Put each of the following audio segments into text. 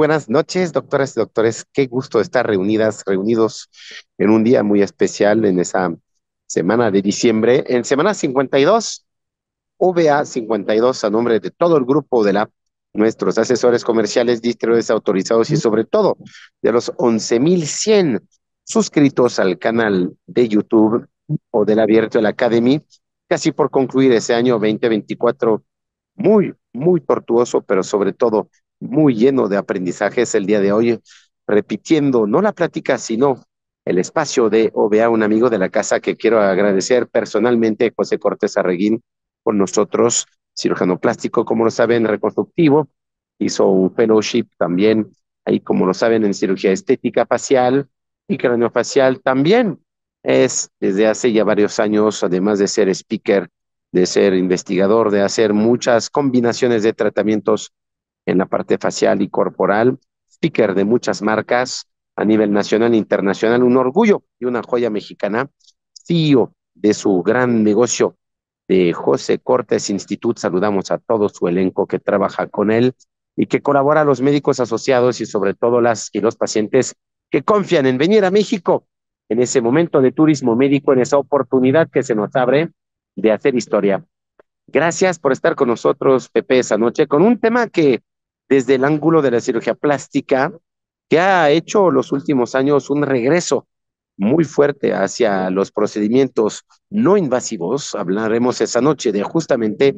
buenas noches, doctoras y doctores. Qué gusto estar reunidas, reunidos en un día muy especial en esa semana de diciembre, en semana 52, VA 52, a nombre de todo el grupo de la nuestros asesores comerciales, distribuidores autorizados y sobre todo de los 11.100 suscritos al canal de YouTube o del abierto la Academy, casi por concluir ese año 2024 muy, muy tortuoso, pero sobre todo muy lleno de aprendizajes el día de hoy, repitiendo no la plática, sino el espacio de OBA, un amigo de la casa que quiero agradecer personalmente, José Cortés Arreguín, por nosotros, cirujano plástico, como lo saben, reconstructivo, hizo un fellowship también, ahí como lo saben, en cirugía estética facial y craneofacial también. Es desde hace ya varios años, además de ser speaker, de ser investigador, de hacer muchas combinaciones de tratamientos en la parte facial y corporal, sticker de muchas marcas a nivel nacional e internacional, un orgullo y una joya mexicana, CEO de su gran negocio de José Cortés Institute. Saludamos a todo su elenco que trabaja con él y que colabora a los médicos asociados y sobre todo las y los pacientes que confían en venir a México en ese momento de turismo médico, en esa oportunidad que se nos abre de hacer historia. Gracias por estar con nosotros, Pepe, esa noche, con un tema que desde el ángulo de la cirugía plástica, que ha hecho los últimos años un regreso muy fuerte hacia los procedimientos no invasivos. Hablaremos esa noche de justamente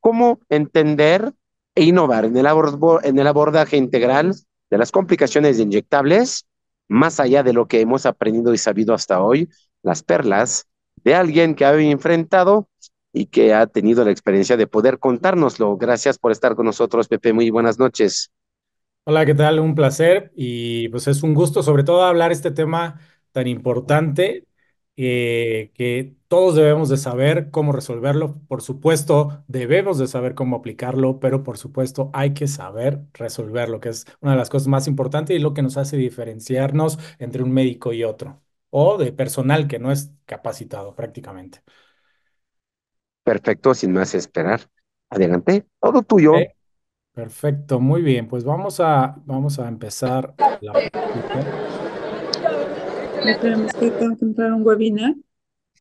cómo entender e innovar en el, abordaje integral de las complicaciones inyectables, más allá de lo que hemos aprendido y sabido hasta hoy, las perlas de alguien que ha enfrentado y que ha tenido la experiencia de poder contárnoslo. Gracias por estar con nosotros, Pepe. Muy buenas noches. Hola, ¿qué tal? Un placer y pues es un gusto sobre todo hablar este tema tan importante eh, que todos debemos de saber cómo resolverlo. Por supuesto, debemos de saber cómo aplicarlo, pero por supuesto hay que saber resolverlo, que es una de las cosas más importantes y lo que nos hace diferenciarnos entre un médico y otro, o de personal que no es capacitado prácticamente. Perfecto, sin más esperar. Adelante, todo tuyo. Perfecto, muy bien. Pues vamos a, vamos a empezar la tenemos que un webinar.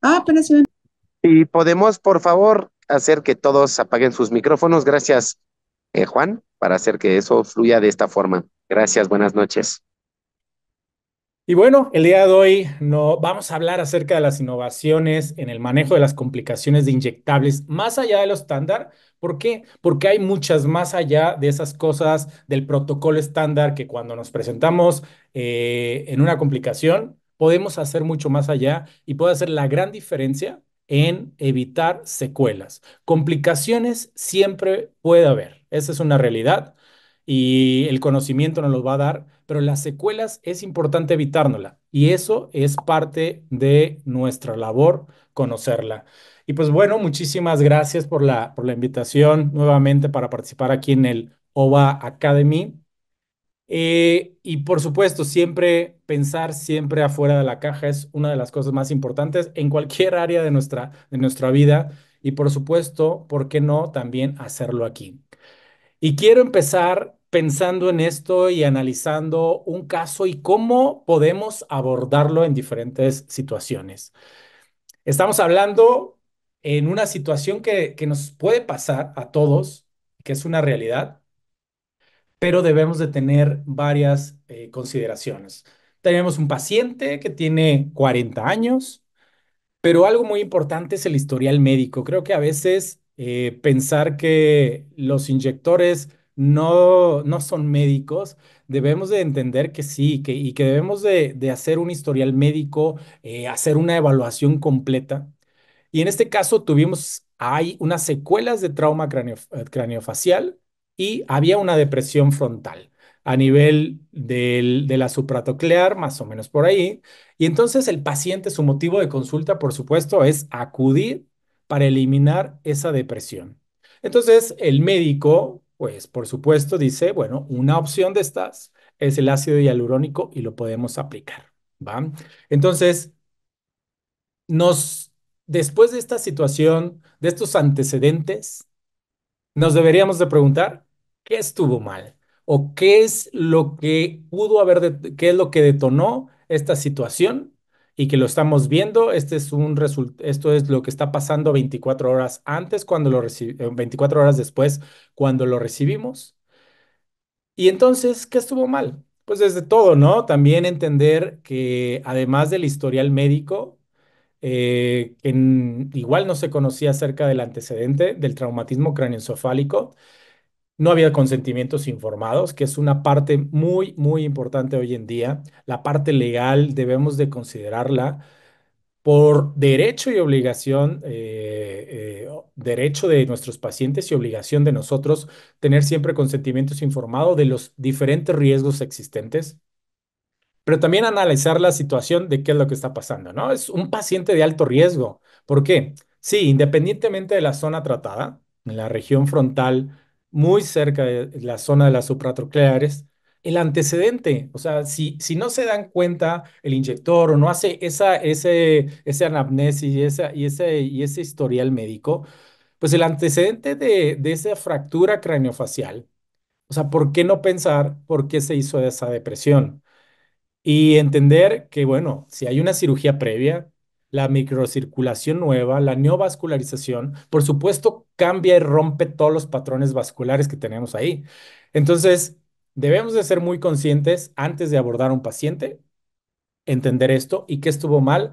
Ah, Y podemos, por favor, hacer que todos apaguen sus micrófonos. Gracias, eh, Juan, para hacer que eso fluya de esta forma. Gracias, buenas noches. Y bueno, el día de hoy no, vamos a hablar acerca de las innovaciones en el manejo de las complicaciones de inyectables más allá de lo estándar. ¿Por qué? Porque hay muchas más allá de esas cosas del protocolo estándar que cuando nos presentamos eh, en una complicación podemos hacer mucho más allá y puede hacer la gran diferencia en evitar secuelas. Complicaciones siempre puede haber, esa es una realidad y el conocimiento nos los va a dar, pero las secuelas es importante evitárnosla y eso es parte de nuestra labor, conocerla. Y pues bueno, muchísimas gracias por la, por la invitación nuevamente para participar aquí en el OVA Academy. Eh, y por supuesto, siempre pensar siempre afuera de la caja es una de las cosas más importantes en cualquier área de nuestra, de nuestra vida. Y por supuesto, ¿por qué no también hacerlo aquí? Y quiero empezar pensando en esto y analizando un caso y cómo podemos abordarlo en diferentes situaciones. Estamos hablando en una situación que, nos puede pasar a todos, que es una realidad, pero debemos de tener varias eh, consideraciones. Tenemos un paciente que tiene 40 años, pero algo muy importante es el historial médico. Creo que a veces eh, pensar que los inyectores no, no son médicos, debemos de entender que sí, que, y que debemos de, hacer un historial médico, eh, hacer una evaluación completa. Y en este caso tuvimos, hay unas secuelas de trauma cráneo, eh, craneofacial y había una depresión frontal a nivel de la supratoclear, más o menos por ahí. Y entonces el paciente, su motivo de consulta, por supuesto, es acudir para eliminar esa depresión. Entonces, el médico, pues por supuesto, dice, bueno, una opción de estas es el ácido hialurónico y lo podemos aplicar, ¿va? Entonces, nos, después de esta situación, de estos antecedentes, nos deberíamos de preguntar, ¿qué estuvo mal? ¿O qué es lo que pudo haber, qué es lo que detonó esta situación y que lo estamos viendo. Este es un esto es lo que está pasando 24 horas antes, cuando lo 24 eh, horas después, cuando lo recibimos. Y entonces, ¿qué estuvo mal? Pues desde todo, ¿no? También entender que además del historial médico, eh, igual no se conocía acerca del antecedente del traumatismo cráneoencefálico, no había consentimientos informados, que es una parte muy, muy importante hoy en día. La parte legal debemos de considerarla por derecho y obligación, eh, eh, derecho de nuestros pacientes y obligación de nosotros tener siempre consentimientos informados de los diferentes riesgos existentes, pero también analizar la situación de qué es lo que está pasando, ¿no? Es un paciente de alto riesgo. ¿Por qué? Sí, independientemente de la zona tratada, en la región frontal, muy cerca de la zona de las supratrocleares, el antecedente, o sea, si, si no se dan cuenta el inyector o no hace esa, ese, ese anamnesis y, esa, y, ese, y ese historial médico, pues el antecedente de, de esa fractura craneofacial, o sea, ¿por qué no pensar por qué se hizo esa depresión? Y entender que, bueno, si hay una cirugía previa, la microcirculación nueva, la neovascularización, por supuesto, cambia y rompe todos los patrones vasculares que tenemos ahí. Entonces, debemos de ser muy conscientes antes de abordar a un paciente, entender esto y qué estuvo mal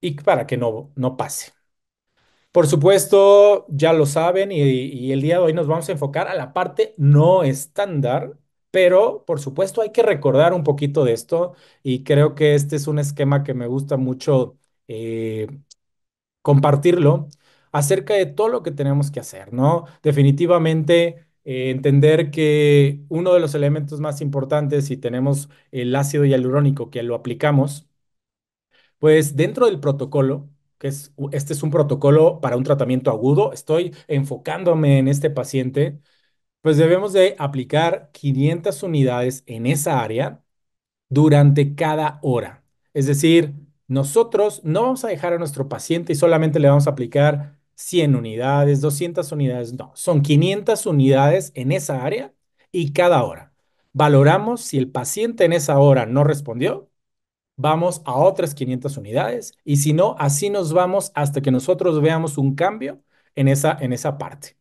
y para que no, no pase. Por supuesto, ya lo saben y, y el día de hoy nos vamos a enfocar a la parte no estándar pero, por supuesto, hay que recordar un poquito de esto y creo que este es un esquema que me gusta mucho eh, compartirlo acerca de todo lo que tenemos que hacer, ¿no? Definitivamente eh, entender que uno de los elementos más importantes, si tenemos el ácido hialurónico que lo aplicamos, pues dentro del protocolo, que es, este es un protocolo para un tratamiento agudo, estoy enfocándome en este paciente, pues debemos de aplicar 500 unidades en esa área durante cada hora. Es decir, nosotros no vamos a dejar a nuestro paciente y solamente le vamos a aplicar 100 unidades, 200 unidades, no, son 500 unidades en esa área y cada hora. Valoramos si el paciente en esa hora no respondió, vamos a otras 500 unidades y si no, así nos vamos hasta que nosotros veamos un cambio en esa, en esa parte.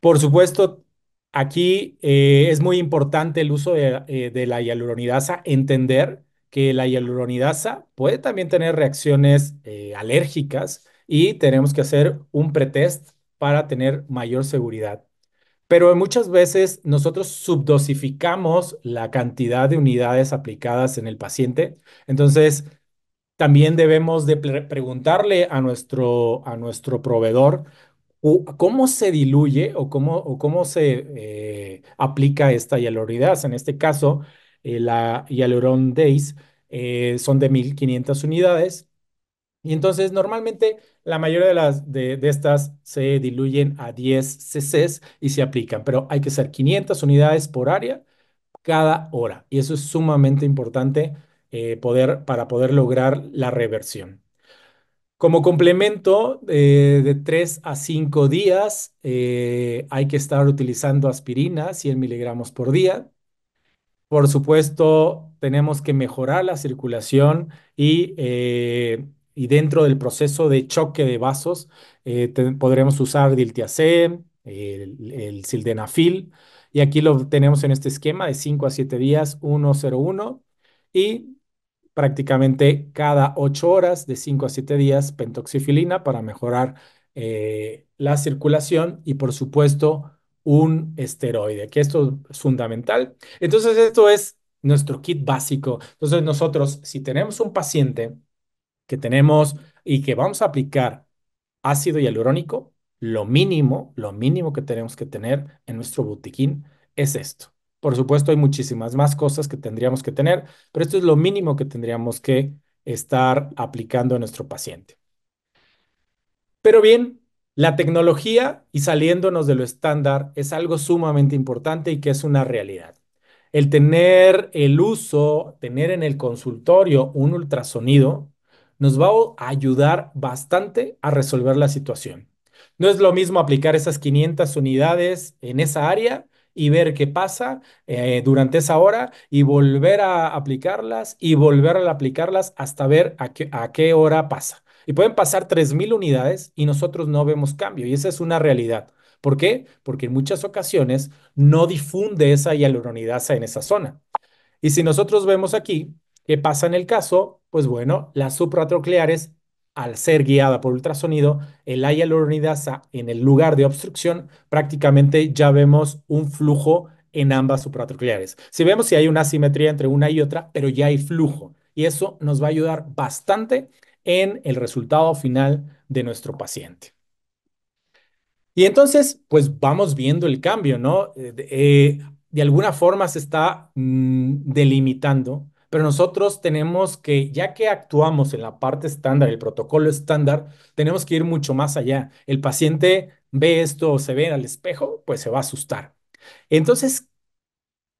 Por supuesto, aquí eh, es muy importante el uso eh, de, la hialuronidasa, entender que la hialuronidasa puede también tener reacciones eh, alérgicas y tenemos que hacer un pretest para tener mayor seguridad. Pero muchas veces nosotros subdosificamos la cantidad de unidades aplicadas en el paciente. Entonces, también debemos de preguntarle a nuestro, a nuestro proveedor cómo se diluye o cómo, o cómo se eh, aplica esta hialuridad? En este caso, eh, la Yaluron days eh, son de 1500 unidades. Y entonces, normalmente, la mayoría de, las, de, estas se diluyen a 10 cc y se aplican, pero hay que ser 500 unidades por área cada hora. Y eso es sumamente importante poder, para poder lograr la reversión. Como complemento, eh, de 3 a 5 días eh, hay que estar utilizando aspirina, 100 miligramos por día. Por supuesto, tenemos que mejorar la circulación y, eh, dentro del proceso de choque de vasos podremos usar diltiazem, el, el sildenafil, y aquí lo tenemos en este esquema de 5 a 7 días, 101. Y prácticamente cada ocho horas, de cinco a siete días, pentoxifilina para mejorar eh, la circulación y por supuesto un esteroide, que esto es fundamental. Entonces, esto es nuestro kit básico. Entonces, nosotros, si tenemos un paciente que tenemos y que vamos a aplicar ácido hialurónico, lo mínimo, lo mínimo que tenemos que tener en nuestro botiquín es esto. Por supuesto, hay muchísimas más cosas que tendríamos que tener, pero esto es lo mínimo que tendríamos que estar aplicando a nuestro paciente. Pero bien, la tecnología y saliéndonos de lo estándar es algo sumamente importante y que es una realidad. El tener el uso, tener en el consultorio un ultrasonido, nos va a ayudar bastante a resolver la situación. No es lo mismo aplicar esas 500 unidades en esa área y ver qué pasa eh, durante esa hora y volver a aplicarlas y volver a aplicarlas hasta ver a qué, a qué hora pasa. Y pueden pasar 3.000 unidades y nosotros no vemos cambio y esa es una realidad. ¿Por qué? Porque en muchas ocasiones no difunde esa hialuronidasa en esa zona. Y si nosotros vemos aquí qué pasa en el caso, pues bueno, las supratrocleares al ser guiada por ultrasonido, el hialuronidasa en el lugar de obstrucción, prácticamente ya vemos un flujo en ambas supratocleares. Si vemos si hay una asimetría entre una y otra, pero ya hay flujo y eso nos va a ayudar bastante en el resultado final de nuestro paciente. Y entonces, pues vamos viendo el cambio, ¿no? Eh, eh, de alguna forma se está mm, delimitando pero nosotros tenemos que, ya que actuamos en la parte estándar, el protocolo estándar, tenemos que ir mucho más allá. El paciente ve esto o se ve en el espejo, pues se va a asustar. Entonces,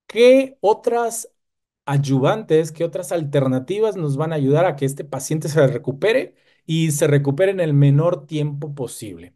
¿qué otras ayudantes, qué otras alternativas nos van a ayudar a que este paciente se recupere y se recupere en el menor tiempo posible?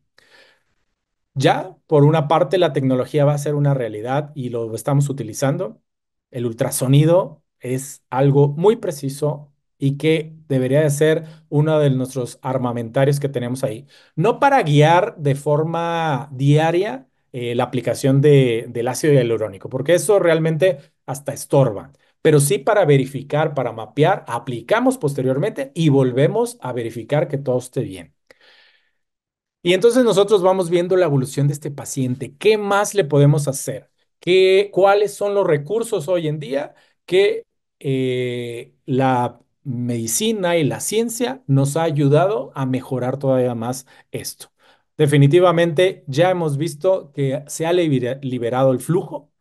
Ya, por una parte, la tecnología va a ser una realidad y lo estamos utilizando. El ultrasonido es algo muy preciso y que debería de ser uno de nuestros armamentarios que tenemos ahí. No para guiar de forma diaria eh, la aplicación del ácido hialurónico, porque eso realmente hasta estorba, pero sí para verificar, para mapear, aplicamos posteriormente y volvemos a verificar que todo esté bien. Y entonces nosotros vamos viendo la evolución de este paciente. ¿Qué más le podemos hacer? ¿Qué, ¿Cuáles son los recursos hoy en día que eh, la medicina y la ciencia nos ha ayudado a mejorar todavía más esto. Definitivamente ya hemos visto que se ha liberado el flujo,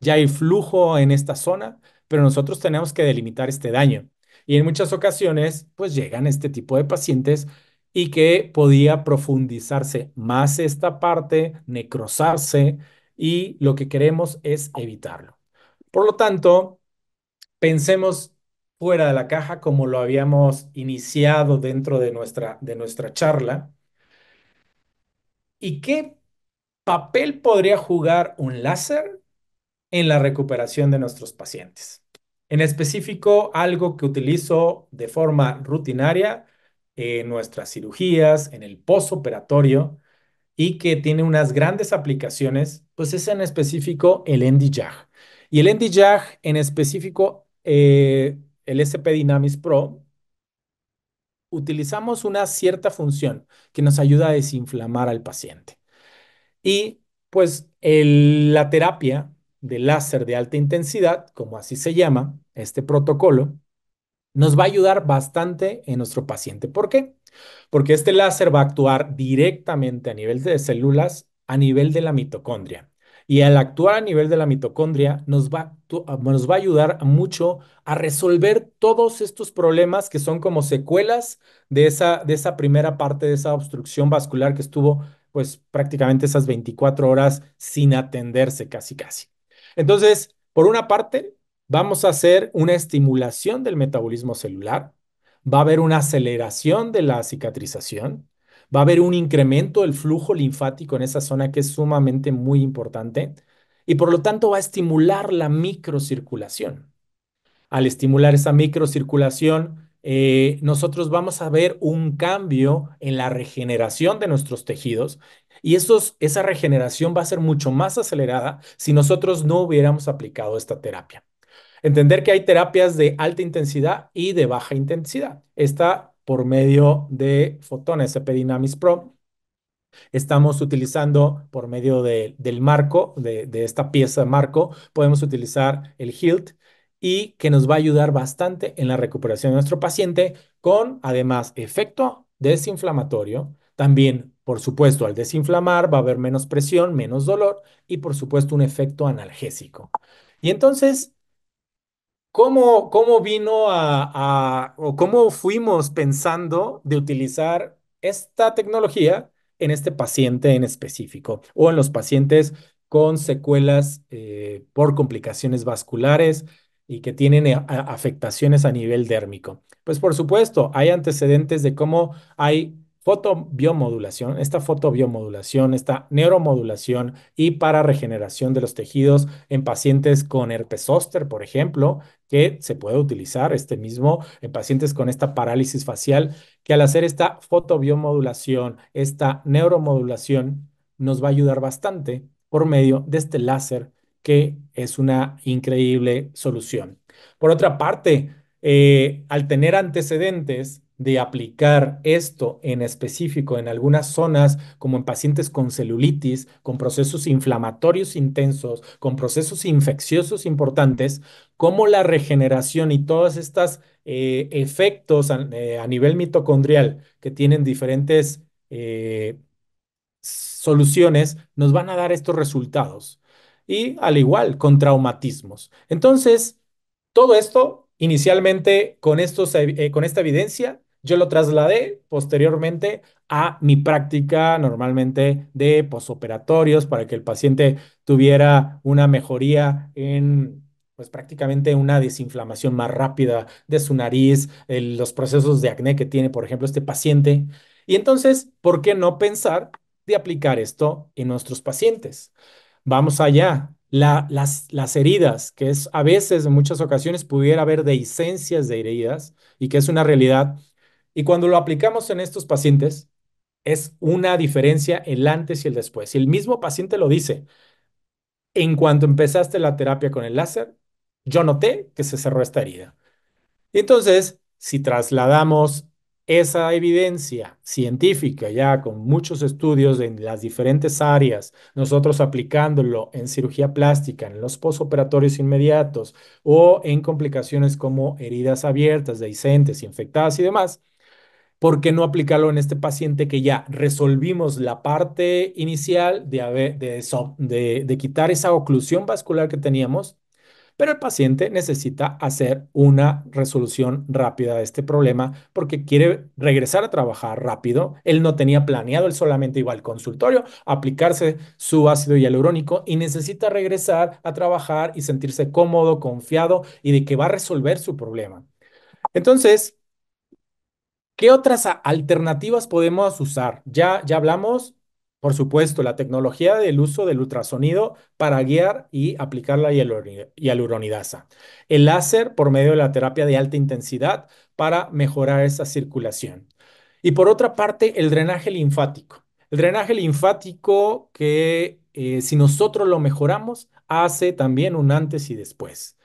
ya hay flujo en esta zona, pero nosotros tenemos que delimitar este daño. Y en muchas ocasiones, pues llegan este tipo de pacientes y que podía profundizarse más esta parte, necrosarse, y lo que queremos es evitarlo. Por lo tanto, pensemos fuera de la caja como lo habíamos iniciado dentro de nuestra, de nuestra charla. ¿Y qué papel podría jugar un láser en la recuperación de nuestros pacientes? En específico, algo que utilizo de forma rutinaria en nuestras cirugías, en el posoperatorio y que tiene unas grandes aplicaciones, pues es en específico el NDJAG. Y el NDJAG en específico eh, el SP Dynamics Pro, utilizamos una cierta función que nos ayuda a desinflamar al paciente. Y pues la terapia de láser de alta intensidad, como así se llama, este protocolo, nos va a ayudar bastante en nuestro paciente. ¿Por qué? Porque este láser va a actuar directamente a nivel de células, a nivel de la mitocondria. Y al actuar a nivel de la mitocondria nos va, ah, nos va a ayudar mucho a resolver todos estos problemas que son como secuelas de esa, de esa primera parte, de esa obstrucción vascular que estuvo pues prácticamente esas 24 horas sin atenderse casi casi. Entonces, por una parte, vamos a hacer una estimulación del metabolismo celular, va a haber una aceleración de la cicatrización, Va a haber un incremento del flujo linfático en esa zona que es sumamente muy importante y por lo tanto va a estimular la microcirculación. Al estimular esa microcirculación, eh, nosotros vamos a ver un cambio en la regeneración de nuestros tejidos y esa regeneración va a ser mucho más acelerada si nosotros no hubiéramos aplicado esta terapia. Entender que hay terapias de alta intensidad y de baja intensidad. Esta por medio de fotones Dynamis Pro. Estamos utilizando por medio del marco, de, de esta pieza de marco, podemos utilizar el HILT y que nos va a ayudar bastante en la recuperación de nuestro paciente con además efecto desinflamatorio. También, por supuesto, al desinflamar va a haber menos presión, menos dolor y por supuesto un efecto analgésico. Y entonces ¿Cómo, vino a, o cómo fuimos pensando de utilizar esta tecnología en este paciente en específico o en los pacientes con secuelas eh, por complicaciones vasculares y que tienen eh, afectaciones a nivel dérmico? Pues por supuesto, hay antecedentes de cómo hay fotobiomodulación, esta fotobiomodulación, esta neuromodulación y para regeneración de los tejidos en pacientes con herpes zóster, por ejemplo, que se puede utilizar este mismo en pacientes con esta parálisis facial, que al hacer esta fotobiomodulación, esta neuromodulación, nos va a ayudar bastante por medio de este láser, que es una increíble solución. Por otra parte, eh, al tener antecedentes, de aplicar esto en específico en algunas zonas, como en pacientes con celulitis, con procesos inflamatorios intensos, con procesos infecciosos importantes, como la regeneración y todos estos eh, efectos eh, a, nivel mitocondrial que tienen diferentes eh, soluciones nos van a dar estos resultados. Y al igual con traumatismos. Entonces, todo esto inicialmente con, con esta evidencia yo lo trasladé posteriormente a mi práctica normalmente de posoperatorios para que el paciente tuviera una mejoría en pues prácticamente una desinflamación más rápida de su nariz, los procesos de acné que tiene, por ejemplo, este paciente. Y entonces, ¿por qué no pensar de aplicar esto en nuestros pacientes? Vamos allá. las, las, heridas, que es a veces, en muchas ocasiones, pudiera haber deiscencias de heridas y que es una realidad y cuando lo aplicamos en estos pacientes, es una diferencia el antes y el después. Y el mismo paciente lo dice. En cuanto empezaste la terapia con el láser, yo noté que se cerró esta herida. Entonces, si trasladamos esa evidencia científica ya con muchos estudios en las diferentes áreas, nosotros aplicándolo en cirugía plástica, en los posoperatorios inmediatos o en complicaciones como heridas abiertas, dehiscentes, infectadas y demás, ¿por qué no aplicarlo en este paciente que ya resolvimos la parte inicial de, de quitar esa oclusión vascular que teníamos? Pero el paciente necesita hacer una resolución rápida de este problema porque quiere regresar a trabajar rápido. Él no tenía planeado, él solamente iba al consultorio a aplicarse su ácido hialurónico y necesita regresar a trabajar y sentirse cómodo, confiado y de que va a resolver su problema. Entonces, ¿Qué otras alternativas podemos usar? Ya, ya hablamos, por supuesto, la tecnología del uso del ultrasonido para guiar y aplicar la hialuronidasa. El láser por medio de la terapia de alta intensidad para mejorar esa circulación. Y por otra parte, el drenaje linfático. El drenaje linfático que eh, si nosotros lo mejoramos, hace también un antes y después.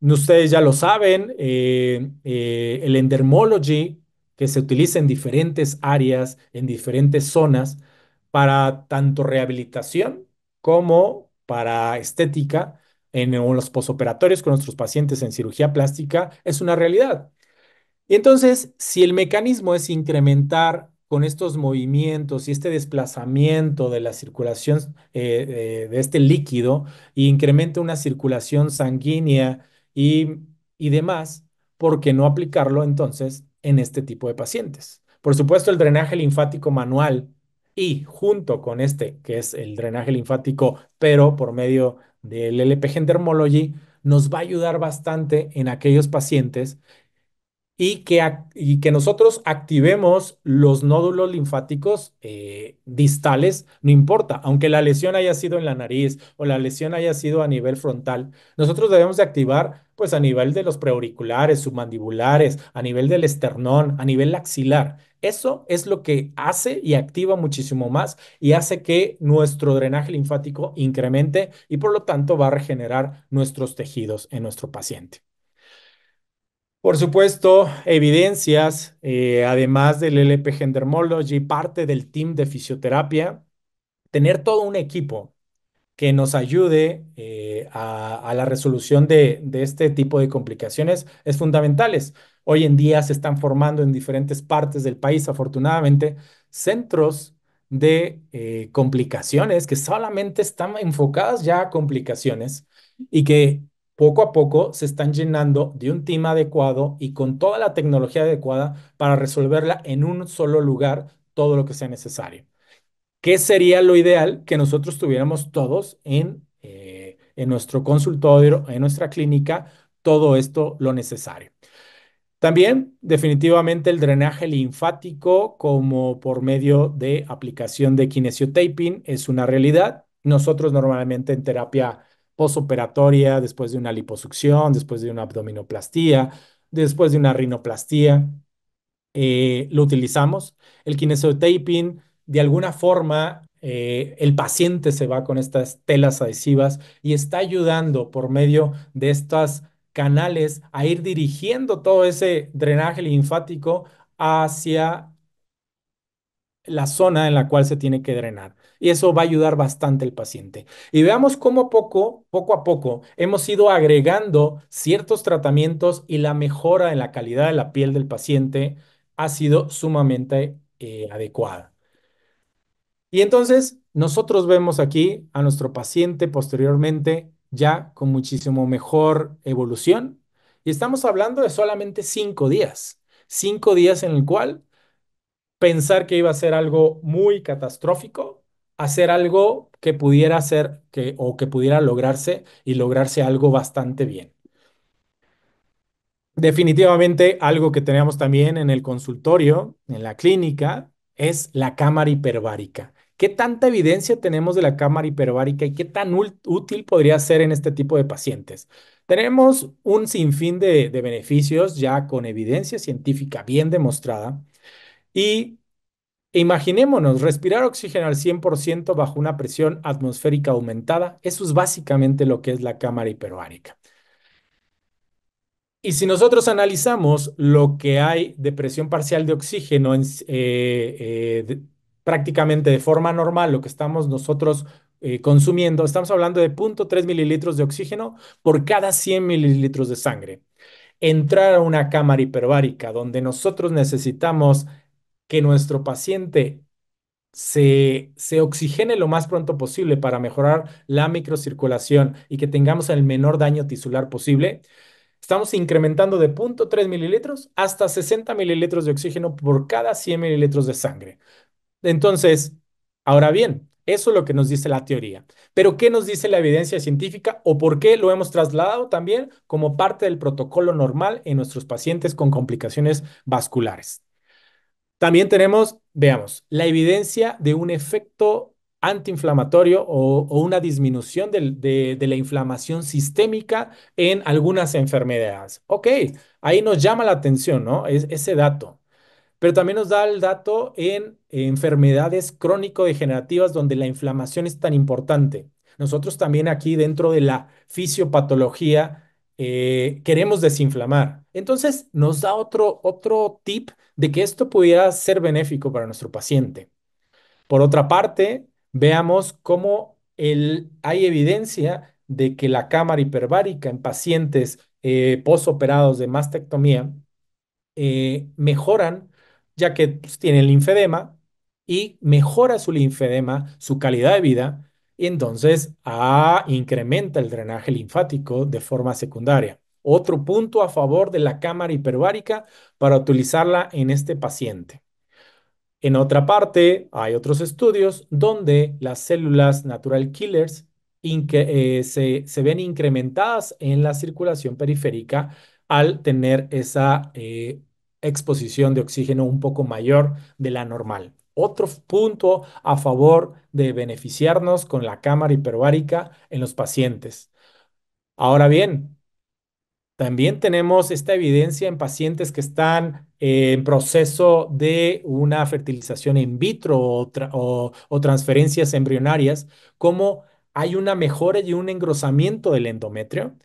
Ustedes ya lo saben, eh, eh, el endermology que se utiliza en diferentes áreas, en diferentes zonas, para tanto rehabilitación como para estética en los posoperatorios con nuestros pacientes en cirugía plástica, es una realidad. Y entonces, si el mecanismo es incrementar con estos movimientos y este desplazamiento de la circulación eh, eh, de este líquido e incrementa una circulación sanguínea y, y demás, ¿por qué no aplicarlo entonces en este tipo de pacientes. Por supuesto, el drenaje linfático manual y junto con este, que es el drenaje linfático, pero por medio del LPG en nos va a ayudar bastante en aquellos pacientes y que, y que nosotros activemos los nódulos linfáticos eh, distales, no importa, aunque la lesión haya sido en la nariz o la lesión haya sido a nivel frontal, nosotros debemos de activar pues a nivel de los preauriculares, submandibulares, a nivel del esternón, a nivel axilar. Eso es lo que hace y activa muchísimo más y hace que nuestro drenaje linfático incremente y por lo tanto va a regenerar nuestros tejidos en nuestro paciente. Por supuesto, evidencias, eh, además del LP Gendermology, parte del team de fisioterapia, tener todo un equipo que nos ayude eh, a, la resolución de, este tipo de complicaciones es fundamentales. Hoy en día se están formando en diferentes partes del país, afortunadamente, centros de eh, complicaciones que solamente están enfocadas ya a complicaciones y que poco a poco se están llenando de un team adecuado y con toda la tecnología adecuada para resolverla en un solo lugar todo lo que sea necesario. ¿Qué sería lo ideal que nosotros tuviéramos todos en, eh, en nuestro consultorio, en nuestra clínica, todo esto lo necesario? También, definitivamente, el drenaje linfático como por medio de aplicación de kinesiotaping es una realidad. Nosotros normalmente en terapia posoperatoria, después de una liposucción, después de una abdominoplastía, después de una rinoplastía. Eh, lo utilizamos. El kinesiotaping, de alguna forma, eh, el paciente se va con estas telas adhesivas y está ayudando por medio de estos canales a ir dirigiendo todo ese drenaje linfático hacia la zona en la cual se tiene que drenar y eso va a ayudar bastante al paciente. Y veamos cómo poco, poco a poco hemos ido agregando ciertos tratamientos y la mejora en la calidad de la piel del paciente ha sido sumamente eh, adecuada. Y entonces nosotros vemos aquí a nuestro paciente posteriormente ya con muchísimo mejor evolución y estamos hablando de solamente cinco días, cinco días en el cual pensar que iba a ser algo muy catastrófico hacer algo que pudiera hacer que, o que pudiera lograrse y lograrse algo bastante bien. Definitivamente algo que tenemos también en el consultorio, en la clínica, es la cámara hiperbárica. ¿Qué tanta evidencia tenemos de la cámara hiperbárica y qué tan útil podría ser en este tipo de pacientes? Tenemos un sinfín de, de beneficios ya con evidencia científica bien demostrada y imaginémonos, respirar oxígeno al 100% bajo una presión atmosférica aumentada, eso es básicamente lo que es la cámara hiperbárica. Y si nosotros analizamos lo que hay de presión parcial de oxígeno eh, eh, prácticamente de forma normal, lo que estamos nosotros eh, consumiendo, estamos hablando de 0.3 mililitros de oxígeno por cada 100 mililitros de sangre. Entrar a una cámara hiperbárica donde nosotros necesitamos que nuestro paciente se, oxigene lo más pronto posible para mejorar la microcirculación y que tengamos el menor daño tisular posible, estamos incrementando de 0.3 mililitros hasta 60 mililitros de oxígeno por cada 100 mililitros de sangre. Entonces, ahora bien, eso es lo que nos dice la teoría. Pero ¿qué nos dice la evidencia científica o por qué lo hemos trasladado también como parte del protocolo normal en nuestros pacientes con complicaciones vasculares? También tenemos, veamos, la evidencia de un efecto antiinflamatorio o, una disminución de, la inflamación sistémica en algunas enfermedades. Ok, ahí nos llama la atención, ¿no? Es, ese dato. Pero también nos da el dato en enfermedades crónico-degenerativas donde la inflamación es tan importante. Nosotros también aquí dentro de la fisiopatología eh, queremos desinflamar. Entonces nos da otro, otro tip de que esto pudiera ser benéfico para nuestro paciente. Por otra parte, veamos cómo el, hay evidencia de que la cámara hiperbárica en pacientes eh, posoperados de mastectomía eh, mejoran, ya que pues, tienen linfedema y mejora su linfedema, su calidad de vida, y entonces A ah, incrementa el drenaje linfático de forma secundaria. Otro punto a favor de la cámara hiperbárica para utilizarla en este paciente. En otra parte, hay otros estudios donde las células natural killers eh, se, ven incrementadas en la circulación periférica al tener esa eh, exposición de oxígeno un poco mayor de la normal otro punto a favor de beneficiarnos con la cámara hiperbárica en los pacientes. Ahora bien, también tenemos esta evidencia en pacientes que están en proceso de una fertilización in vitro o, o, transferencias embrionarias, como hay una mejora y un engrosamiento del endometrio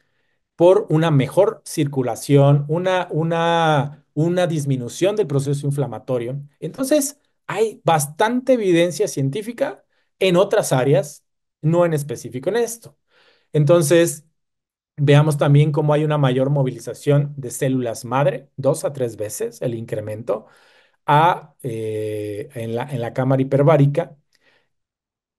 por una mejor circulación, una, una, una disminución del proceso inflamatorio. Entonces, hay bastante evidencia científica en otras áreas, no en específico en esto. Entonces, veamos también cómo hay una mayor movilización de células madre, dos a tres veces el incremento, a, eh, en, la, en la cámara hiperbárica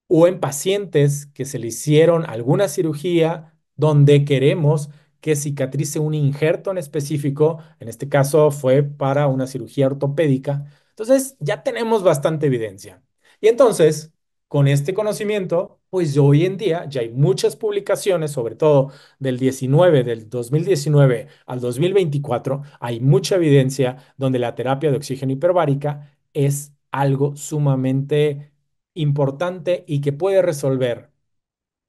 o en pacientes que se le hicieron alguna cirugía donde queremos que cicatrice un injerto en específico, en este caso fue para una cirugía ortopédica, entonces, ya tenemos bastante evidencia. Y entonces, con este conocimiento, pues hoy en día ya hay muchas publicaciones, sobre todo del 19, del 2019 al 2024, hay mucha evidencia donde la terapia de oxígeno hiperbárica es algo sumamente importante y que puede resolver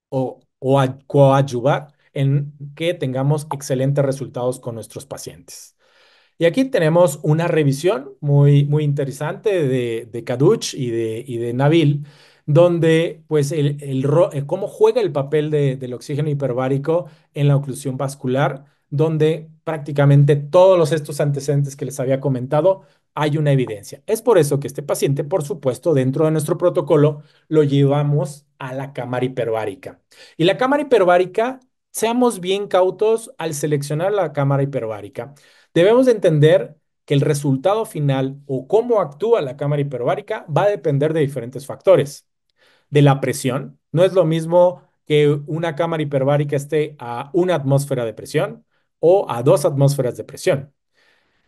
o, o coadyuvar en que tengamos excelentes resultados con nuestros pacientes. Y aquí tenemos una revisión muy, muy interesante de, Caduch Kaduch y de, y Nabil, donde pues eh, cómo juega el papel del oxígeno hiperbárico en la oclusión vascular, donde prácticamente todos los, estos antecedentes que les había comentado hay una evidencia. Es por eso que este paciente, por supuesto, dentro de nuestro protocolo, lo llevamos a la cámara hiperbárica. Y la cámara hiperbárica, seamos bien cautos al seleccionar la cámara hiperbárica. Debemos entender que el resultado final o cómo actúa la cámara hiperbárica va a depender de diferentes factores. De la presión, no es lo mismo que una cámara hiperbárica esté a una atmósfera de presión o a dos atmósferas de presión.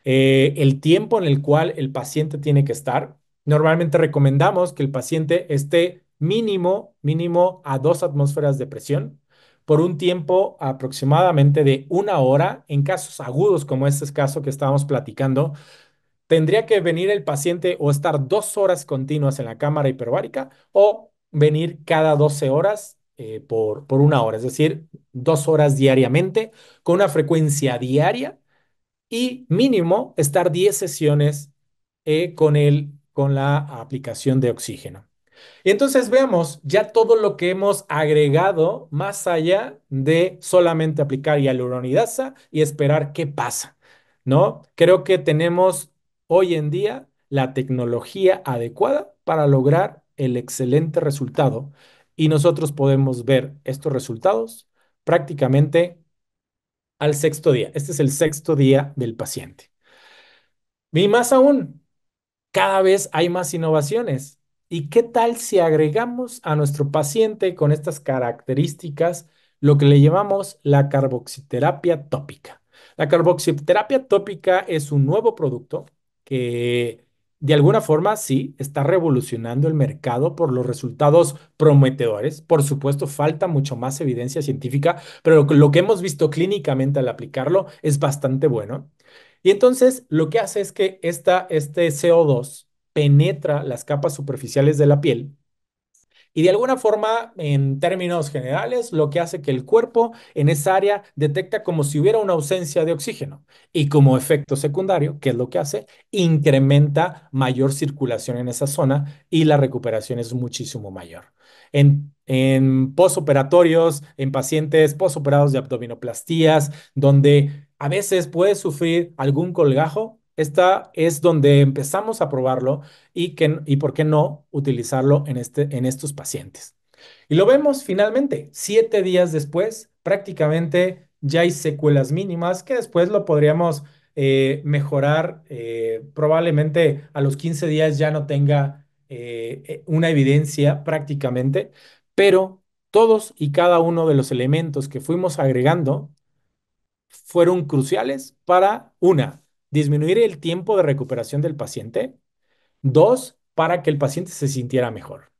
Eh, el tiempo en el cual el paciente tiene que estar, normalmente recomendamos que el paciente esté mínimo, mínimo a dos atmósferas de presión por un tiempo aproximadamente de una hora en casos agudos como este caso que estábamos platicando. Tendría que venir el paciente o estar dos horas continuas en la cámara hiperbárica o venir cada 12 horas eh, por, por una hora, es decir, dos horas diariamente con una frecuencia diaria y mínimo estar 10 sesiones eh, con, el, con la aplicación de oxígeno. Y entonces veamos ya todo lo que hemos agregado más allá de solamente aplicar hialuronidasa y esperar qué pasa, ¿no? Creo que tenemos hoy en día la tecnología adecuada para lograr el excelente resultado y nosotros podemos ver estos resultados prácticamente al sexto día. Este es el sexto día del paciente. Y más aún, cada vez hay más innovaciones. ¿Y qué tal si agregamos a nuestro paciente con estas características lo que le llamamos la carboxiterapia tópica? La carboxiterapia tópica es un nuevo producto que de alguna forma sí está revolucionando el mercado por los resultados prometedores. Por supuesto, falta mucho más evidencia científica, pero lo que hemos visto clínicamente al aplicarlo es bastante bueno. Y entonces lo que hace es que esta, este CO2 penetra las capas superficiales de la piel. Y de alguna forma, en términos generales, lo que hace que el cuerpo en esa área detecta como si hubiera una ausencia de oxígeno. Y como efecto secundario, ¿qué es lo que hace? Incrementa mayor circulación en esa zona y la recuperación es muchísimo mayor. En en posoperatorios, en pacientes posoperados de abdominoplastías, donde a veces puede sufrir algún colgajo esta es donde empezamos a probarlo y, que, y por qué no utilizarlo en, este, en estos pacientes. Y lo vemos finalmente, siete días después, prácticamente ya hay secuelas mínimas que después lo podríamos eh, mejorar. Eh, probablemente a los 15 días ya no tenga eh, una evidencia prácticamente, pero todos y cada uno de los elementos que fuimos agregando fueron cruciales para, una, disminuir el tiempo de recuperación del paciente. Dos, para que el paciente se sintiera mejor.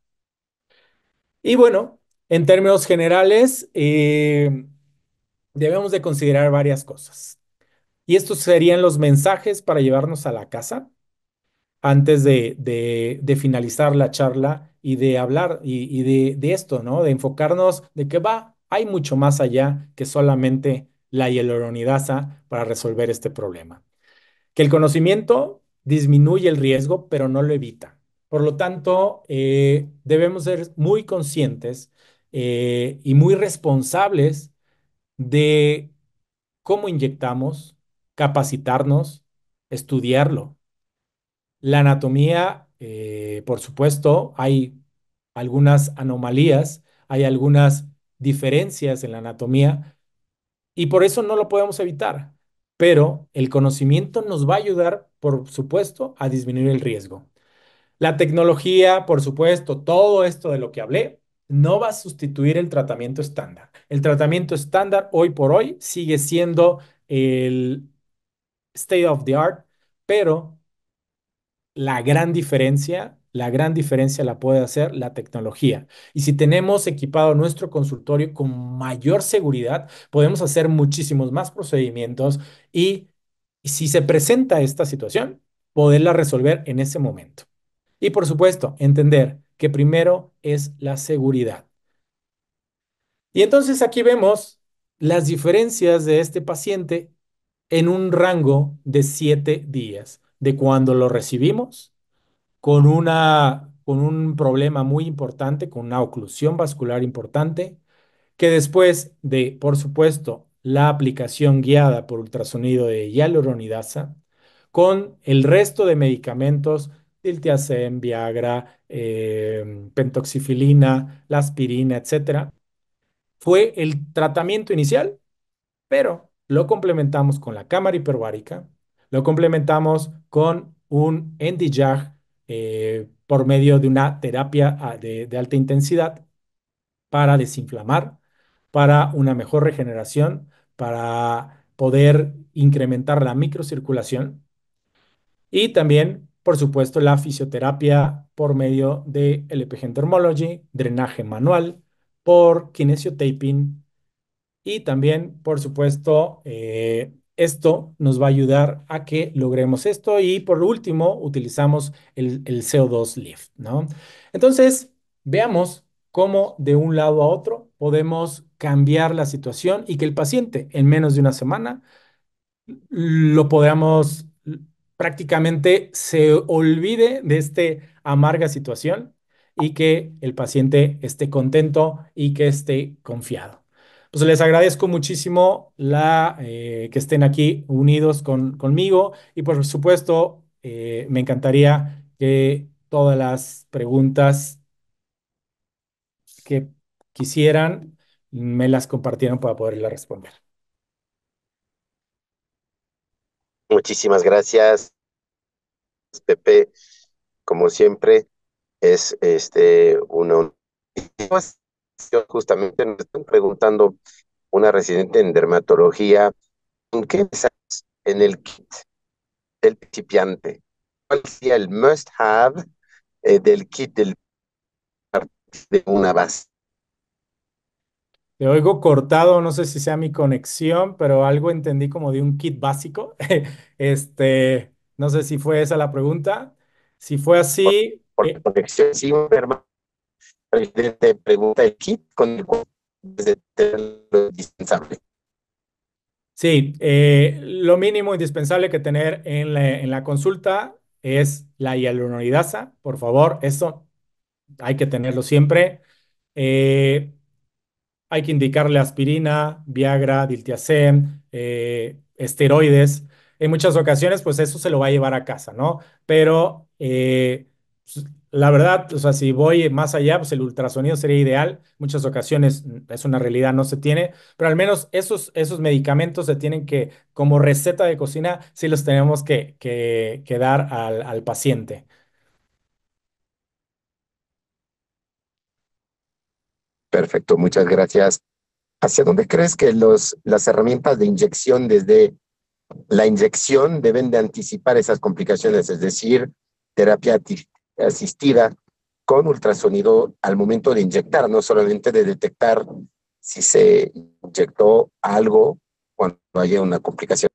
Y bueno, en términos generales, eh, debemos de considerar varias cosas. Y estos serían los mensajes para llevarnos a la casa antes de, finalizar la charla y de hablar y, de, esto, ¿no? De enfocarnos de que va, hay mucho más allá que solamente la hieloronidasa para resolver este problema que el conocimiento disminuye el riesgo, pero no lo evita. Por lo tanto, eh, debemos ser muy conscientes eh, y muy responsables de cómo inyectamos, capacitarnos, estudiarlo. La anatomía, eh, por supuesto, hay algunas anomalías, hay algunas diferencias en la anatomía y por eso no lo podemos evitar pero el conocimiento nos va a ayudar, por supuesto, a disminuir el riesgo. La tecnología, por supuesto, todo esto de lo que hablé, no va a sustituir el tratamiento estándar. El tratamiento estándar hoy por hoy sigue siendo el state of the art, pero la gran diferencia la gran diferencia la puede hacer la tecnología. Y si tenemos equipado nuestro consultorio con mayor seguridad, podemos hacer muchísimos más procedimientos y, si se presenta esta situación, poderla resolver en ese momento. Y por supuesto, entender que primero es la seguridad. Y entonces aquí vemos las diferencias de este paciente en un rango de siete días, de cuando lo recibimos con, una, con un problema muy importante, con una oclusión vascular importante, que después de, por supuesto, la aplicación guiada por ultrasonido de hialuronidasa, con el resto de medicamentos, diltiazem, Viagra, em, pentoxifilina, la aspirina, etcétera, fue el tratamiento inicial, pero lo complementamos con la cámara hiperbárica, lo complementamos con un EndiJag eh, por medio de una terapia ah, de, alta intensidad para desinflamar, para una mejor regeneración, para poder incrementar la microcirculación y también, por supuesto, la fisioterapia por medio de LPG drenaje manual, por kinesiotaping y también, por supuesto, eh, esto nos va a ayudar a que logremos esto y por último utilizamos el, CO2 lift, Entonces, veamos cómo de un lado a otro podemos cambiar la situación y que el paciente en menos de una semana lo podamos prácticamente se olvide de esta amarga situación y que el paciente esté contento y que esté confiado pues les agradezco muchísimo la, eh, que estén aquí unidos con, conmigo y por supuesto eh, me encantaría que todas las preguntas que quisieran me las compartieran para poderlas responder. Muchísimas gracias, Pepe. Como siempre, es este un justamente me están preguntando una residente en dermatología, qué pensás en el kit del principiante? ¿Cuál sería el must have eh, del kit del de una base? Te oigo cortado, no sé si sea mi conexión, pero algo entendí como de un kit básico. Este, no sé si fue esa la pregunta. Si fue así. Porque eh, conexión, pregunta kit con lo indispensable. Sí, eh, lo mínimo indispensable que tener en la, consulta es la hialuronidasa, por favor, eso hay que tenerlo siempre. Eh, hay que indicarle aspirina, Viagra, diltiazem, eh, esteroides. En muchas ocasiones, pues eso se lo va a llevar a casa, ¿no? Pero pues, la verdad, o sea, si voy más allá, pues el ultrasonido sería ideal. Muchas ocasiones mm, es una realidad, no se tiene, pero al menos esos, esos medicamentos se tienen que, como receta de cocina, sí los tenemos que, que, dar al, al paciente. Perfecto, muchas gracias. ¿Hacia dónde crees que los, las herramientas de inyección desde la inyección deben de anticipar esas complicaciones? Es decir, terapia asistida con ultrasonido al momento de inyectar, no solamente de detectar si se inyectó algo cuando haya una complicación.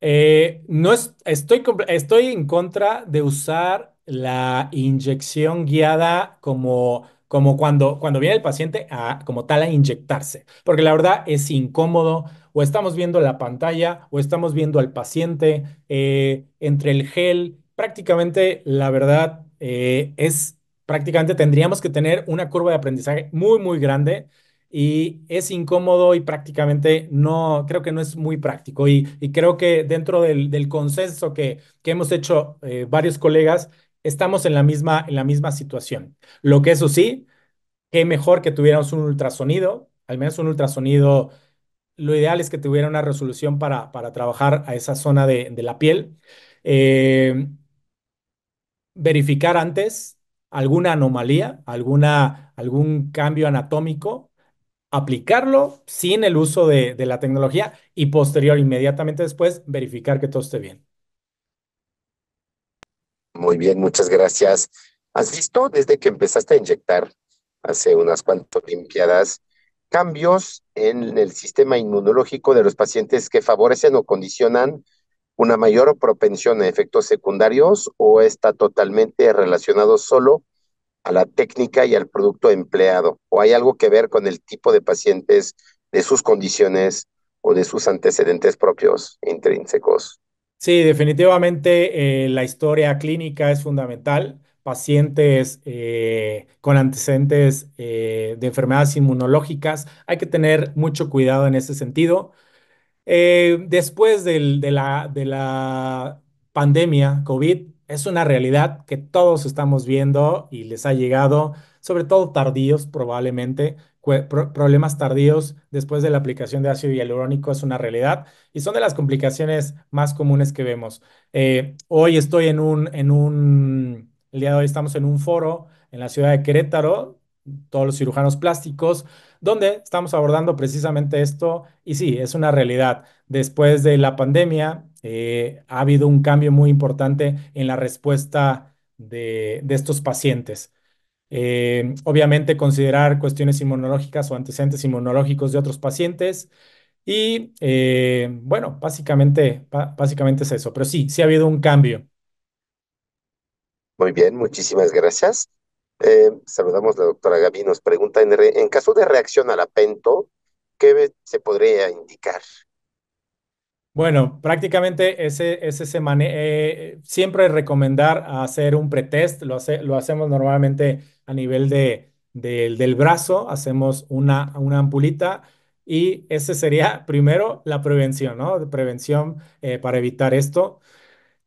Eh, no estoy, estoy en contra de usar la inyección guiada como, como cuando, cuando viene el paciente a, como tal a inyectarse, porque la verdad es incómodo o estamos viendo la pantalla o estamos viendo al paciente eh, entre el gel prácticamente, la verdad, eh, es prácticamente tendríamos que tener una curva de aprendizaje muy, muy grande y es incómodo y prácticamente no, creo que no es muy práctico. Y, y creo que dentro del, consenso que, que, hemos hecho eh, varios colegas, estamos en la, misma, en la misma situación. Lo que eso sí, qué mejor que tuviéramos un ultrasonido, al menos un ultrasonido. Lo ideal es que tuviera una resolución para, para trabajar a esa zona de, la piel. Eh, verificar antes alguna anomalía, alguna, algún cambio anatómico, aplicarlo sin el uso de, la tecnología y posterior, inmediatamente después, verificar que todo esté bien. Muy bien, muchas gracias. ¿Has visto desde que empezaste a inyectar hace unas cuantas limpiadas, cambios en el sistema inmunológico de los pacientes que favorecen o condicionan una mayor propensión a efectos secundarios o está totalmente relacionado solo a la técnica y al producto empleado? ¿O hay algo que ver con el tipo de pacientes, de sus condiciones o de sus antecedentes propios e intrínsecos? Sí, definitivamente eh, la historia clínica es fundamental. Pacientes eh, con antecedentes eh, de enfermedades inmunológicas, hay que tener mucho cuidado en ese sentido. Eh, después de, la, pandemia COVID, es una realidad que todos estamos viendo y les ha llegado, sobre todo tardíos probablemente, problemas tardíos después de la aplicación de ácido hialurónico es una realidad y son de las complicaciones más comunes que vemos. Eh, hoy estoy en un, en un, el día de hoy estamos en un foro en la ciudad de Querétaro, todos los cirujanos plásticos, ¿Dónde estamos abordando precisamente esto. Y sí, es una realidad. Después de la pandemia, eh, ha habido un cambio muy importante en la respuesta de, estos pacientes. Eh, obviamente, considerar cuestiones inmunológicas o antecedentes inmunológicos de otros pacientes. Y eh, bueno, básicamente, básicamente es eso. Pero sí, sí ha habido un cambio. Muy bien, muchísimas gracias. Eh, saludamos la doctora Gaby, nos pregunta, en, caso de reacción al apento, ¿qué se podría indicar? Bueno, prácticamente ese, ese eh, siempre recomendar hacer un pretest, lo, lo hacemos normalmente a nivel de, del brazo, hacemos una, una ampulita y ese sería primero la prevención, ¿no? Prevención eh, para evitar esto.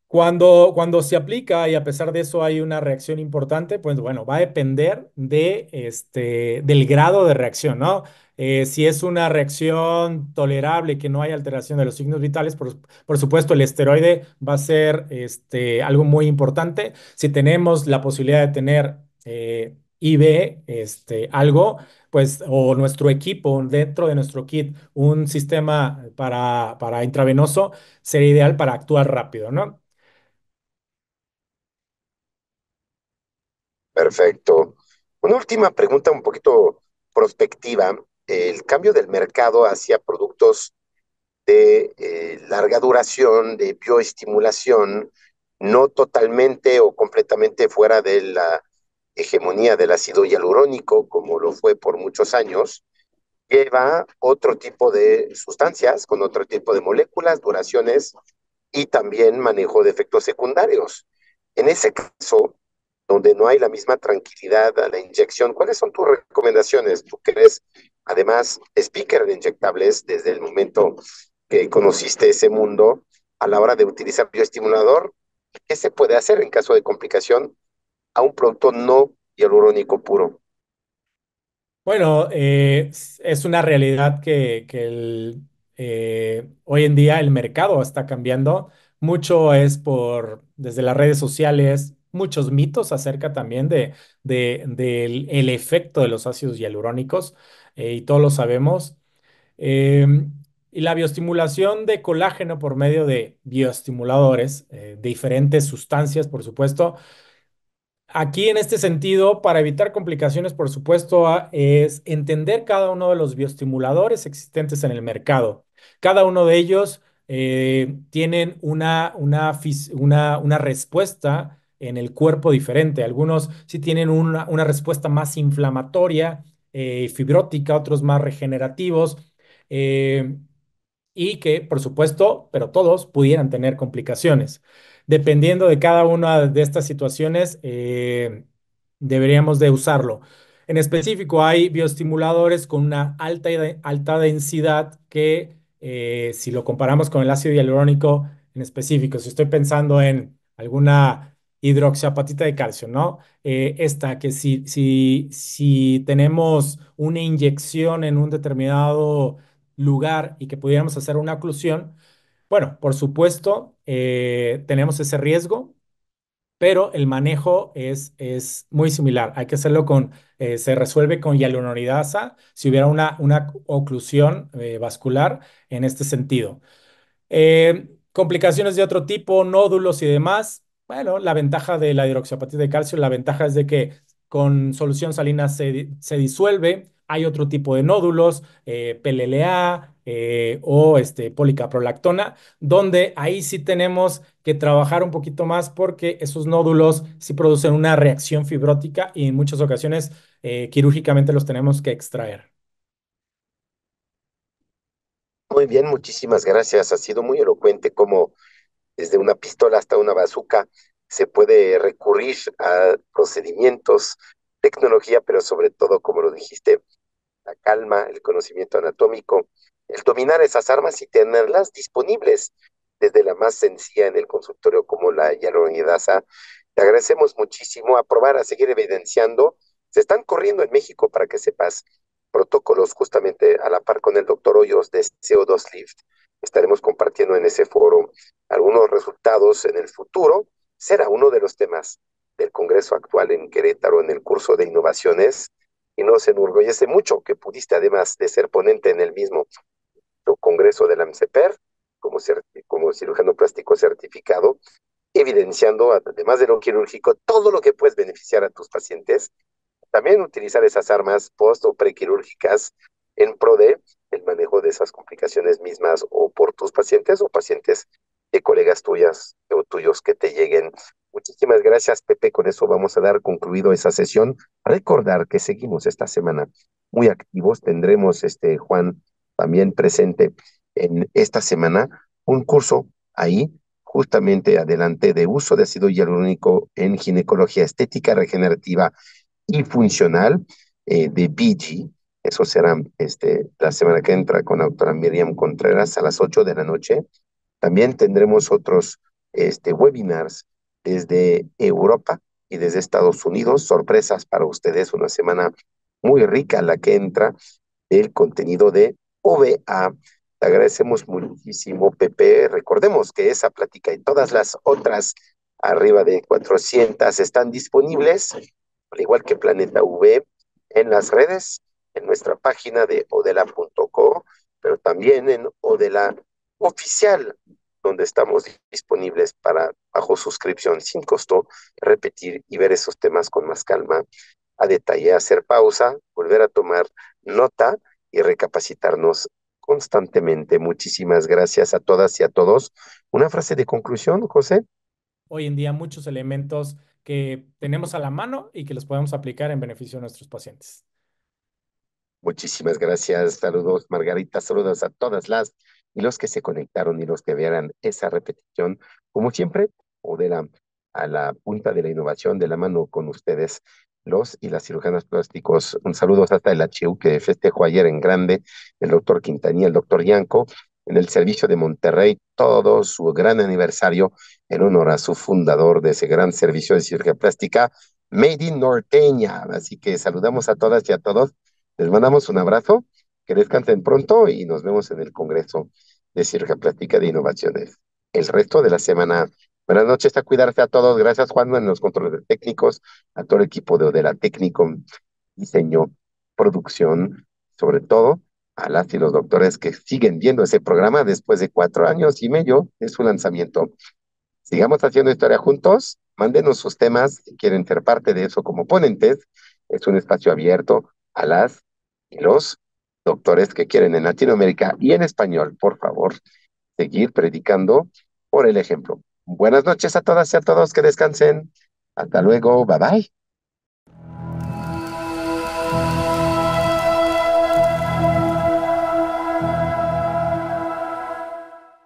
Cuando, cuando se aplica y a pesar de eso hay una reacción importante, pues bueno, va a depender de, este, del grado de reacción, ¿no? Eh, si es una reacción tolerable, que no hay alteración de los signos vitales, por, supuesto el esteroide va a ser este, algo muy importante. Si tenemos la posibilidad de tener... Eh, este, algo, pues, o nuestro equipo, dentro de nuestro kit, un sistema para, para intravenoso, sería ideal para actuar rápido, ¿no? Perfecto. Una última pregunta un poquito prospectiva. El cambio del mercado hacia productos de eh, larga duración, de bioestimulación, no totalmente o completamente fuera de la hegemonía del ácido hialurónico, como lo fue por muchos años, lleva otro tipo de sustancias con otro tipo de moléculas, duraciones y también manejo de efectos secundarios. En ese caso, donde no hay la misma tranquilidad a la inyección. ¿Cuáles son tus recomendaciones? Tú que eres, además, speaker de inyectables desde el momento que conociste ese mundo, a la hora de utilizar bioestimulador, ¿qué se puede hacer en caso de complicación a un producto no hialurónico puro? Bueno, eh, es una realidad que, eh, hoy en día el mercado está cambiando. Mucho es por, desde las redes sociales, muchos mitos acerca también de, del el efecto de los ácidos hialurónicos, eh, y todos lo sabemos. Em, y la bioestimulación de colágeno por medio de bioestimuladores, eh, diferentes sustancias, por supuesto. Aquí en este sentido, para evitar complicaciones, por supuesto, es entender cada uno de los bioestimuladores existentes en el mercado. Cada uno de ellos eh, tienen una, una, una respuesta en el cuerpo diferente. Algunos sí tienen una, una respuesta más inflamatoria, eh, fibrótica, otros más regenerativos. Eh, y que, por supuesto, pero todos pudieran tener complicaciones. Dependiendo de cada una de estas situaciones, eh, deberíamos de usarlo. En específico, hay bioestimuladores con una alta, alta densidad que, si lo comparamos con el ácido hialurónico en específico, si estoy pensando en alguna hidroxiapatita de calcio, ¿no? Eh, esta que si, si, si tenemos una inyección en un determinado lugar y que pudiéramos hacer una oclusión, bueno, por supuesto, eh, tenemos ese riesgo, pero el manejo es, es muy similar. Hay que hacerlo con, eh, se resuelve con hialuronidasa si hubiera una, una oclusión vascular en este sentido. complicaciones de otro tipo, nódulos y demás. Bueno, la ventaja de la hidroxiapatita de calcio, la ventaja es de que con solución salina se, se disuelve, hay otro tipo de nódulos, eh, PLLA eh, o este, policaprolactona, donde ahí sí tenemos que trabajar un poquito más porque esos nódulos sí producen una reacción fibrótica y en muchas ocasiones eh, quirúrgicamente los tenemos que extraer. Muy bien, muchísimas gracias. Ha sido muy elocuente como desde una pistola hasta una bazuca, se puede recurrir a procedimientos, tecnología, pero sobre todo, como lo dijiste, la calma, el conocimiento anatómico, el dominar esas armas y tenerlas disponibles, desde la más sencilla en el consultorio como la Daza, Te agradecemos muchísimo a probar, a seguir evidenciando. Se están corriendo en México para que sepas protocolos justamente a la par con el doctor Hoyos de CO2 Lift Estaremos compartiendo en ese foro algunos resultados en el futuro. Será uno de los temas del Congreso actual en Querétaro en el curso de innovaciones y no se enorgullece mucho que pudiste, además de ser ponente en el mismo Congreso de la AMCEPER, como, como cirujano plástico certificado, evidenciando, además de lo quirúrgico, todo lo que puedes beneficiar a tus pacientes. También utilizar esas armas post o prequirúrgicas en pro de el manejo de esas complicaciones mismas o por tus pacientes o pacientes de colegas tuyas o tuyos que te lleguen. Muchísimas gracias, Pepe. Con eso vamos a dar concluido esa sesión. Recordar que seguimos esta semana muy activos. Tendremos, este, Juan, también presente en esta semana un curso ahí justamente adelante de uso de ácido hialurónico en ginecología estética regenerativa y funcional eh, de BG, eso será este, la semana que entra con la doctora Miriam Contreras a las 8 de la noche. También tendremos otros este, webinars desde Europa y desde Estados Unidos. Sorpresas para ustedes, una semana muy rica la que entra el contenido de OVA. Te agradecemos muchísimo, Pepe. Recordemos que esa plática y todas las otras, arriba de 400, están disponibles, al igual que Planeta V, en las redes en nuestra página de odela.co, pero también en Odela Oficial, donde estamos disponibles para, bajo suscripción, sin costo, repetir y ver esos temas con más calma, a detalle, hacer pausa, volver a tomar nota y recapacitarnos constantemente. Muchísimas gracias a todas y a todos. Una frase de conclusión, José. Hoy en día muchos elementos que tenemos a la mano y que los podemos aplicar en beneficio de nuestros pacientes. Muchísimas gracias. Saludos, Margarita. Saludos a todas las y los que se conectaron y los que vieran esa repetición, como siempre, o de la, a la punta de la innovación de la mano con ustedes, los y las cirujanas plásticos. Un saludo hasta el HU que festejó ayer en grande, el doctor Quintanilla, el doctor Yanco, en el servicio de Monterrey, todo su gran aniversario en honor a su fundador de ese gran servicio de cirugía plástica, Made in Norteña. Así que saludamos a todas y a todos les mandamos un abrazo, que descansen pronto y nos vemos en el Congreso de Cirugía Plástica de Innovaciones el resto de la semana. Buenas noches, a cuidarse a todos. Gracias, Juan, en los controles técnicos, a todo el equipo de Odela Técnico, diseño, producción, sobre todo a las y los doctores que siguen viendo ese programa después de cuatro años y medio de su lanzamiento. Sigamos haciendo historia juntos. Mándenos sus temas si quieren ser parte de eso como ponentes. Es un espacio abierto a las y los doctores que quieren en Latinoamérica y en español, por favor, seguir predicando por el ejemplo. Buenas noches a todas y a todos, que descansen. Hasta luego, bye bye.